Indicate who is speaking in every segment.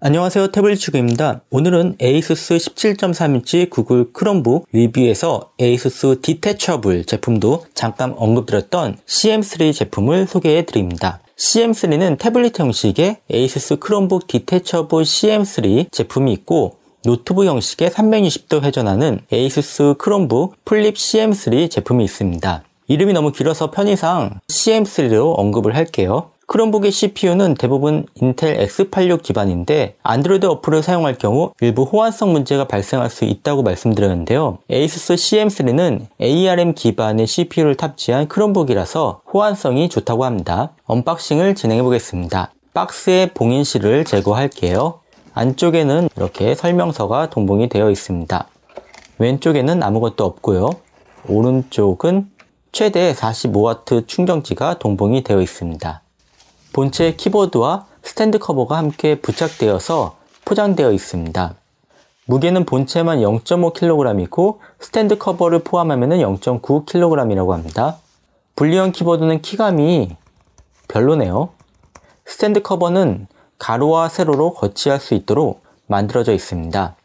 Speaker 1: 안녕하세요 태블릿축구입니다. 오늘은 ASUS 17.3인치 구글 크롬북 리뷰에서 ASUS 디테처블 제품도 잠깐 언급드렸던 CM3 제품을 소개해 드립니다. CM3는 태블릿 형식의 ASUS 크롬북 디테처블 CM3 제품이 있고 노트북 형식의 360도 회전하는 ASUS 크롬북 플립 CM3 제품이 있습니다. 이름이 너무 길어서 편의상 CM3로 언급을 할게요. 크롬북의 CPU는 대부분 인텔 X86 기반인데 안드로이드 어플을 사용할 경우 일부 호환성 문제가 발생할 수 있다고 말씀드렸는데요. ASUS CM3는 ARM 기반의 CPU를 탑재한 크롬북이라서 호환성이 좋다고 합니다. 언박싱을 진행해 보겠습니다. 박스의 봉인실을 제거할게요. 안쪽에는 이렇게 설명서가 동봉이 되어 있습니다. 왼쪽에는 아무것도 없고요. 오른쪽은 최대 45W 충전기가 동봉이 되어 있습니다. 본체 키보드와 스탠드 커버가 함께 부착되어서 포장되어 있습니다. 무게는 본체만 0.5kg이고 스탠드 커버를 포함하면 0.9kg이라고 합니다. 분리형 키보드는 키감이 별로네요. 스탠드 커버는 가로와 세로로 거치할 수 있도록 만들어져 있습니다.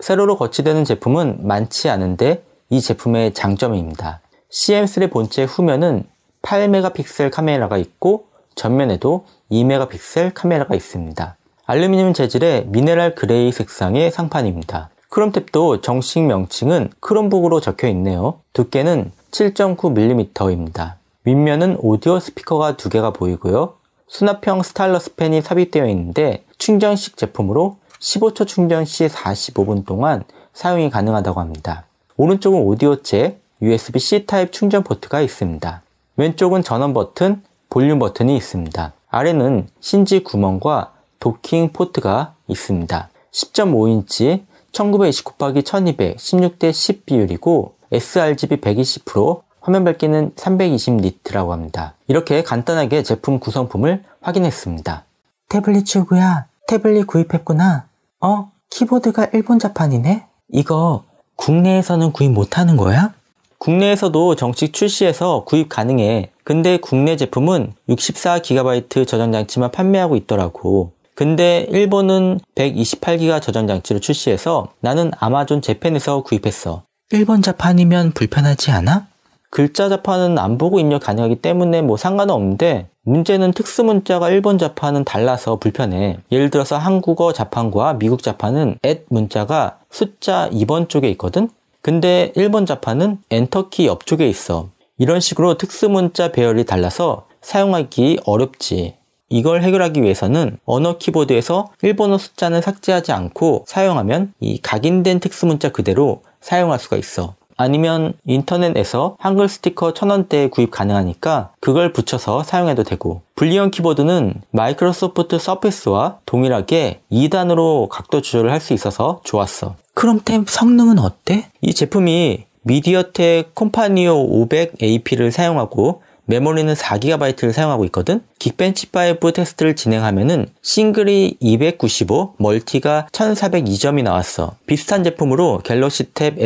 Speaker 1: 세로로 거치되는 제품은 많지 않은데 이 제품의 장점입니다. CM3 본체 후면은 8 m p 카메라가 있고 전면에도 2메가픽셀 카메라가 있습니다. 알루미늄 재질의 미네랄 그레이 색상의 상판입니다. 크롬탭도 정식 명칭은 크롬북으로 적혀 있네요. 두께는 7.9mm입니다. 윗면은 오디오 스피커가 두 개가 보이고요. 수납형 스타일러스 펜이 삽입되어 있는데 충전식 제품으로 15초 충전 시 45분 동안 사용이 가능하다고 합니다. 오른쪽은 오디오 잭, USB-C 타입 충전 포트가 있습니다. 왼쪽은 전원 버튼, 볼륨 버튼이 있습니다. 아래는 신지 구멍과 도킹 포트가 있습니다. 10.5인치 1929 곱하기 1200 16대 10 비율이고 sRGB 120% 화면 밝기는 320니트라고 합니다. 이렇게 간단하게 제품 구성품을 확인했습니다. 태블릿 출구야. 태블릿 구입했구나. 어? 키보드가 일본 자판이네? 이거 국내에서는 구입 못하는 거야? 국내에서도 정식 출시해서 구입 가능해. 근데 국내 제품은 64GB 저장장치만 판매하고 있더라고. 근데 일본은 1 2 8 g b 저장장치를 출시해서 나는 아마존 재팬에서 구입했어. 일본 자판이면 불편하지 않아? 글자 자판은 안 보고 입력 가능하기 때문에 뭐 상관은 없는데 문제는 특수 문자가 일본 자판은 달라서 불편해. 예를 들어서 한국어 자판과 미국 자판은 at 문자가 숫자 2번 쪽에 있거든? 근데 1번 자판은 엔터키 옆쪽에 있어. 이런 식으로 특수문자 배열이 달라서 사용하기 어렵지. 이걸 해결하기 위해서는 언어 키보드에서 일본어 숫자는 삭제하지 않고 사용하면 이 각인된 특수문자 그대로 사용할 수가 있어. 아니면 인터넷에서 한글 스티커 1000원대에 구입 가능하니까 그걸 붙여서 사용해도 되고 불리언 키보드는 마이크로소프트 서피스와 동일하게 2단으로 각도 조절을 할 수 있어서 좋았어 크롬템 성능은 어때? 이 제품이 미디어텍 컴파니오 500 AP를 사용하고 메모리는 4GB를 사용하고 있거든? 긱벤치5 테스트를 진행하면은 싱글이 295, 멀티가 1402점이 나왔어. 비슷한 제품으로 갤럭시 탭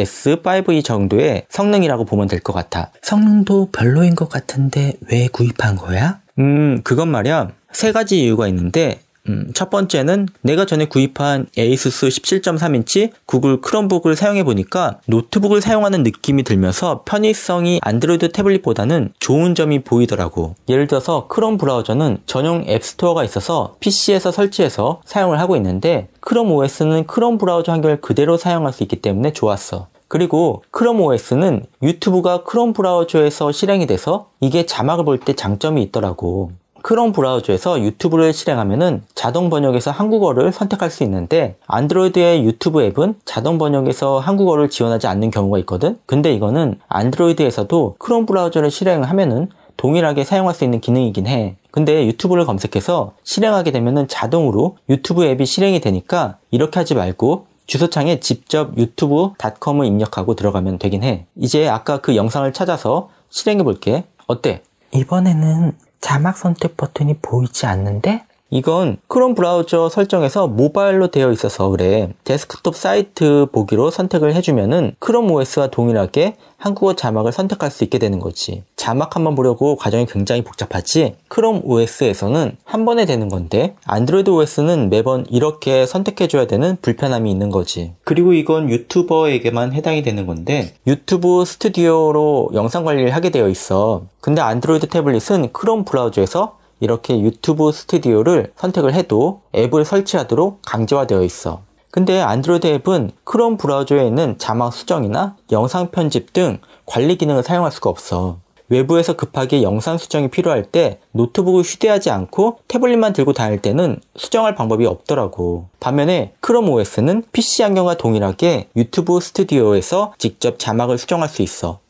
Speaker 1: S5e 정도의 성능이라고 보면 될 것 같아. 성능도 별로인 것 같은데 왜 구입한 거야? 음, 그건 말이야. 세 가지 이유가 있는데 음, 첫 번째는 내가 전에 구입한 에이수스 17.3인치 구글 크롬북을 사용해 보니까 노트북을 사용하는 느낌이 들면서 편의성이 안드로이드 태블릿보다는 좋은 점이 보이더라고. 예를 들어서 크롬 브라우저는 전용 앱스토어가 있어서 PC에서 설치해서 사용을 하고 있는데 크롬 OS는 크롬 브라우저 한결 그대로 사용할 수 있기 때문에 좋았어. 그리고 크롬 OS는 유튜브가 크롬 브라우저에서 실행이 돼서 이게 자막을 볼 때 장점이 있더라고. 크롬 브라우저에서 유튜브를 실행하면은 자동 번역에서 한국어를 선택할 수 있는데 안드로이드의 유튜브 앱은 자동 번역에서 한국어를 지원하지 않는 경우가 있거든 근데 이거는 안드로이드에서도 크롬 브라우저를 실행하면은 동일하게 사용할 수 있는 기능이긴 해 근데 유튜브를 검색해서 실행하게 되면은 자동으로 유튜브 앱이 실행이 되니까 이렇게 하지 말고 주소창에 직접 유튜브.com을 입력하고 들어가면 되긴 해 이제 아까 그 영상을 찾아서 실행해 볼게 어때? 이번에는 자막 선택 버튼이 보이지 않는데 이건 크롬 브라우저 설정에서 모바일로 되어 있어서 그래 데스크톱 사이트 보기로 선택을 해주면은 크롬 OS와 동일하게 한국어 자막을 선택할 수 있게 되는 거지 자막 한번 보려고 과정이 굉장히 복잡하지 크롬 OS에서는 한 번에 되는 건데 안드로이드 OS는 매번 이렇게 선택해줘야 되는 불편함이 있는 거지 그리고 이건 유튜버에게만 해당이 되는 건데 유튜브 스튜디오로 영상 관리를 하게 되어 있어 근데 안드로이드 태블릿은 크롬 브라우저에서 이렇게 유튜브 스튜디오를 선택을 해도 앱을 설치하도록 강제화되어 있어. 근데 안드로이드 앱은 크롬 브라우저에 있는 자막 수정이나 영상 편집 등 관리 기능을 사용할 수가 없어. 외부에서 급하게 영상 수정이 필요할 때 노트북을 휴대하지 않고 태블릿만 들고 다닐 때는 수정할 방법이 없더라고. 반면에 크롬 OS는 PC 환경과 동일하게 유튜브 스튜디오에서 직접 자막을 수정할 수 있어.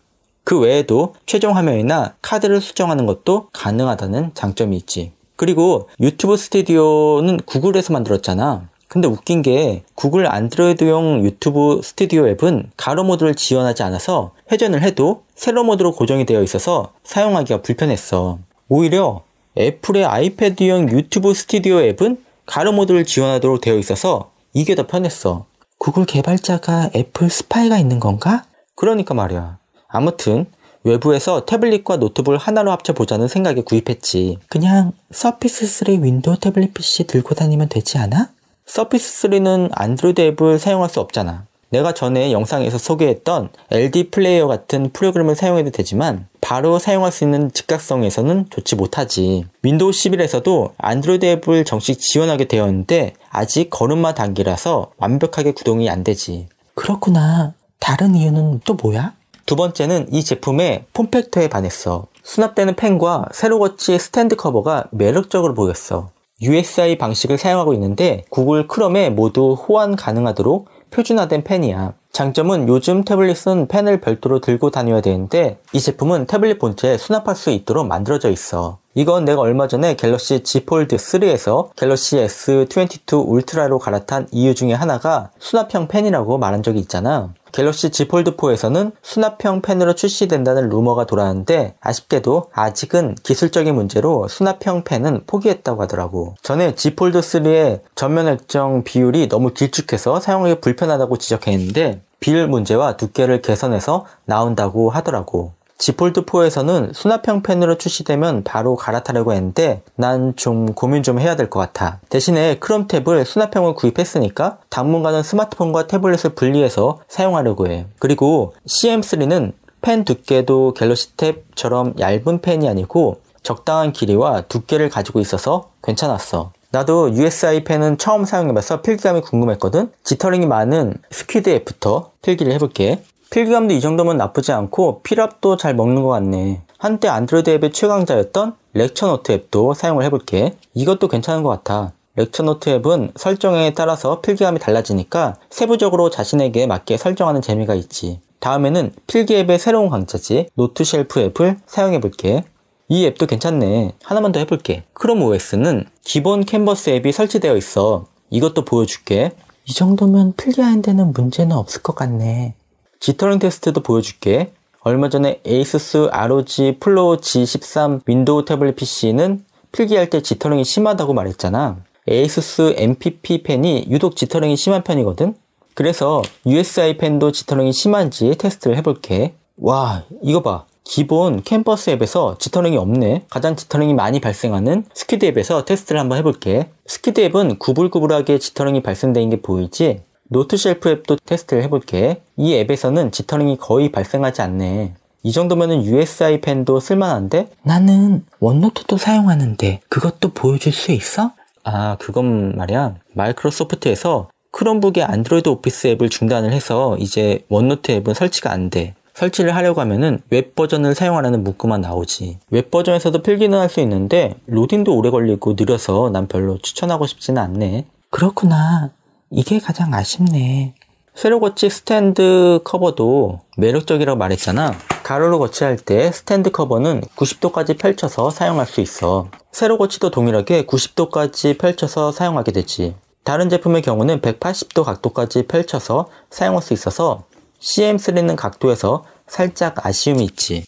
Speaker 1: 그 외에도 최종 화면이나 카드를 수정하는 것도 가능하다는 장점이 있지. 그리고 유튜브 스튜디오는 구글에서 만들었잖아. 근데 웃긴 게 구글 안드로이드용 유튜브 스튜디오 앱은 가로 모드를 지원하지 않아서 회전을 해도 세로 모드로 고정이 되어 있어서 사용하기가 불편했어. 오히려 애플의 아이패드용 유튜브 스튜디오 앱은 가로 모드를 지원하도록 되어 있어서 이게 더 편했어. 구글 개발자가 애플 스파이가 있는 건가? 그러니까 말이야. 아무튼 외부에서 태블릿과 노트북을 하나로 합쳐보자는 생각에 구입했지. 그냥 서피스3 윈도우 태블릿 PC 들고 다니면 되지 않아? 서피스3는 안드로이드 앱을 사용할 수 없잖아. 내가 전에 영상에서 소개했던 LD 플레이어 같은 프로그램을 사용해도 되지만 바로 사용할 수 있는 즉각성에서는 좋지 못하지. 윈도우 11에서도 안드로이드 앱을 정식 지원하게 되었는데 아직 걸음마 단계라서 완벽하게 구동이 안 되지. 그렇구나. 다른 이유는 또 뭐야? 두 번째는 이 제품의 폼팩터에 반했어. 수납되는 펜과 세로거치 의 스탠드 커버가 매력적으로 보였어. USI 방식을 사용하고 있는데 구글 크롬에 모두 호환 가능하도록 표준화된 펜이야. 장점은 요즘 태블릿은 펜을 별도로 들고 다녀야 되는데 이 제품은 태블릿 본체에 수납할 수 있도록 만들어져 있어. 이건 내가 얼마 전에 갤럭시 Z 폴드 3에서 갤럭시 S22 울트라로 갈아탄 이유 중에 하나가 수납형 펜이라고 말한 적이 있잖아. 갤럭시 Z 폴드 4에서는 수납형 펜으로 출시된다는 루머가 돌았는데 아쉽게도 아직은 기술적인 문제로 수납형 펜은 포기했다고 하더라고. 전에 Z 폴드 3의 전면 액정 비율이 너무 길쭉해서 사용하기 불편하다고 지적했는데 비율 문제와 두께를 개선해서 나온다고 하더라고. 지 폴드4에서는 수납형펜으로 출시되면 바로 갈아타려고 했는데 난 좀 고민 좀 해야 될 것 같아. 대신에 크롬 탭을 수납형을 구입했으니까 당분간은 스마트폰과 태블릿을 분리해서 사용하려고 해. 그리고 CM3는 펜 두께도 갤럭시 탭처럼 얇은 펜이 아니고 적당한 길이와 두께를 가지고 있어서 괜찮았어. 나도 USI 펜은 처음 사용해봐서 필감이 기 궁금했거든? 지터링이 많은 스퀴드 F부터 필기를 해볼게. 필기감도 이 정도면 나쁘지 않고 필압도 잘 먹는 것 같네. 한때 안드로이드 앱의 최강자였던 렉처노트 앱도 사용을 해볼게. 이것도 괜찮은 것 같아. 렉처노트 앱은 설정에 따라서 필기감이 달라지니까 세부적으로 자신에게 맞게 설정하는 재미가 있지. 다음에는 필기 앱의 새로운 강자지 노트 쉘프 앱을 사용해볼게. 이 앱도 괜찮네. 하나만 더 해볼게. 크롬 OS는 기본 캔버스 앱이 설치되어 있어. 이것도 보여줄게. 이 정도면 필기하는 데는 문제는 없을 것 같네. 지터링 테스트도 보여줄게. 얼마 전에 ASUS ROG 플로우 G13 윈도우 태블릿 PC는 필기할 때 지터링이 심하다고 말했잖아. ASUS MPP 펜이 유독 지터링이 심한 편이거든. 그래서 USI 펜도 지터링이 심한지 테스트를 해볼게. 와, 이거 봐. 기본 캠퍼스 앱에서 지터링이 없네. 가장 지터링이 많이 발생하는 스키드 앱에서 테스트를 한번 해볼게. 스키드 앱은 구불구불하게 지터링이 발생되는 게 보이지? 노트 셀프 앱도 테스트를 해볼게. 이 앱에서는 지터링이 거의 발생하지 않네. 이 정도면은 USI 펜도 쓸만한데? 나는 원노트도 사용하는데 그것도 보여줄 수 있어? 아, 그건 말이야. 마이크로소프트에서 크롬북의 안드로이드 오피스 앱을 중단을 해서 이제 원노트 앱은 설치가 안 돼. 설치를 하려고 하면은 웹 버전을 사용하라는 문구만 나오지. 웹 버전에서도 필기는 할 수 있는데 로딩도 오래 걸리고 느려서 난 별로 추천하고 싶지는 않네. 그렇구나. 이게 가장 아쉽네. 세로 거치 스탠드 커버도 매력적이라고 말했잖아. 가로로 거치할 때 스탠드 커버는 90도까지 펼쳐서 사용할 수 있어. 세로 거치도 동일하게 90도까지 펼쳐서 사용하게 되지. 다른 제품의 경우는 180도 각도까지 펼쳐서 사용할 수 있어서 CM3는 각도에서 살짝 아쉬움이 있지.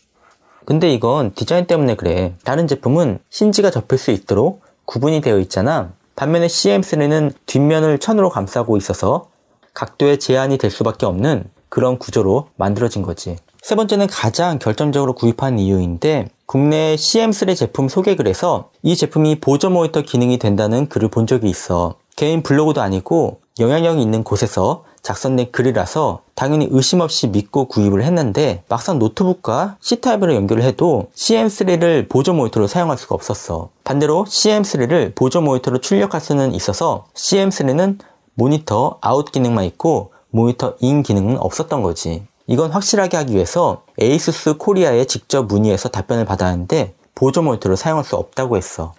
Speaker 1: 근데 이건 디자인 때문에 그래. 다른 제품은 신지가 접힐 수 있도록 구분이 되어 있잖아. 반면에 CM3는 뒷면을 천으로 감싸고 있어서 각도의 제한이 될 수밖에 없는 그런 구조로 만들어진 거지. 세 번째는 가장 결정적으로 구입한 이유인데 국내 CM3 제품 소개 글에서 이 제품이 보조 모니터 기능이 된다는 글을 본 적이 있어. 개인 블로그도 아니고 영향력 있는 곳에서 작성된 글이라서 당연히 의심 없이 믿고 구입을 했는데 막상 노트북과 C타입으로 연결을 해도 CM3를 보조 모니터로 사용할 수가 없었어. 반대로 CM3를 보조 모니터로 출력할 수는 있어서 CM3는 모니터 아웃 기능만 있고 모니터 인 기능은 없었던 거지. 이건 확실하게 하기 위해서 ASUS 코리아에 직접 문의해서 답변을 받았는데 보조 모니터를 사용할 수 없다고 했어.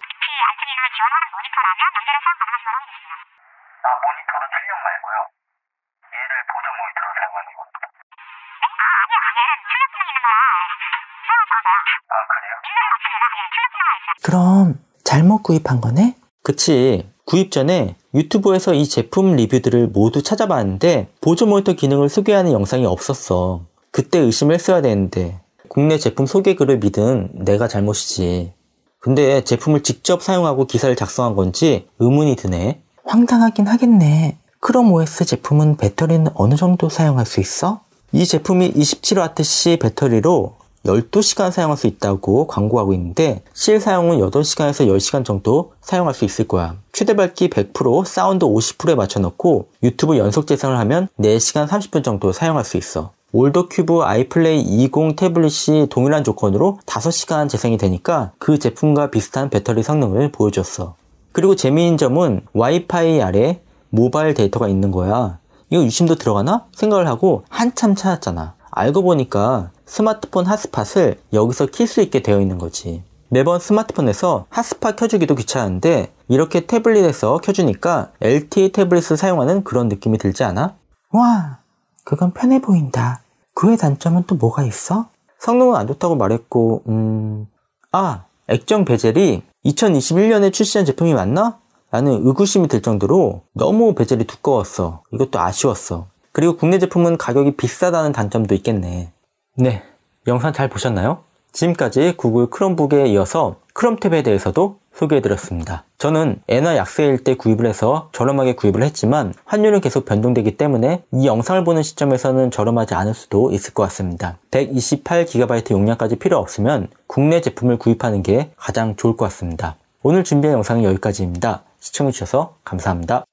Speaker 1: 구입한 거네? 그치. 구입 전에 유튜브에서 이 제품 리뷰들을 모두 찾아봤는데 보조 모니터 기능을 소개하는 영상이 없었어. 그때 의심을 했어야 되는데 국내 제품 소개 글을 믿은 내가 잘못이지. 근데 제품을 직접 사용하고 기사를 작성한 건지 의문이 드네. 황당하긴 하겠네. 크롬 OS 제품은 배터리는 어느 정도 사용할 수 있어? 이 제품이 2 7 w 씨 배터리로 12시간 사용할 수 있다고 광고하고 있는데 실 사용은 8시간에서 10시간 정도 사용할 수 있을 거야. 최대 밝기 100%, 사운드 50%에 맞춰 놓고 유튜브 연속 재생을 하면 4시간 30분 정도 사용할 수 있어. 올더큐브 아이플레이 20 태블릿이 동일한 조건으로 5시간 재생이 되니까 그 제품과 비슷한 배터리 성능을 보여줬어. 그리고 재미있는 점은 와이파이 아래 모바일 데이터가 있는 거야. 이거 유심도 들어가나? 생각을 하고 한참 찾았잖아. 알고 보니까 스마트폰 핫스팟을 여기서 킬 수 있게 되어 있는 거지. 매번 스마트폰에서 핫스팟 켜주기도 귀찮은데 이렇게 태블릿에서 켜주니까 LTE 태블릿을 사용하는 그런 느낌이 들지 않아? 와, 그건 편해 보인다. 그의 단점은 또 뭐가 있어? 성능은 안 좋다고 말했고, 음, 아, 액정 베젤이 2021년에 출시한 제품이 맞나? 라는 의구심이 들 정도로 너무 베젤이 두꺼웠어. 이것도 아쉬웠어. 그리고 국내 제품은 가격이 비싸다는 단점도 있겠네. 네, 영상 잘 보셨나요? 지금까지 구글 크롬북에 이어서 크롬탭에 대해서도 소개해드렸습니다. 저는 엔화 약세일 때 구입을 해서 저렴하게 구입을 했지만 환율은 계속 변동되기 때문에 이 영상을 보는 시점에서는 저렴하지 않을 수도 있을 것 같습니다. 128GB 용량까지 필요 없으면 국내 제품을 구입하는 게 가장 좋을 것 같습니다. 오늘 준비한 영상은 여기까지입니다. 시청해주셔서 감사합니다.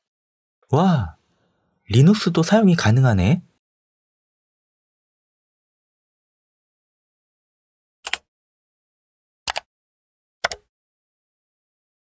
Speaker 1: 와! 리눅스도 사용이 가능하네.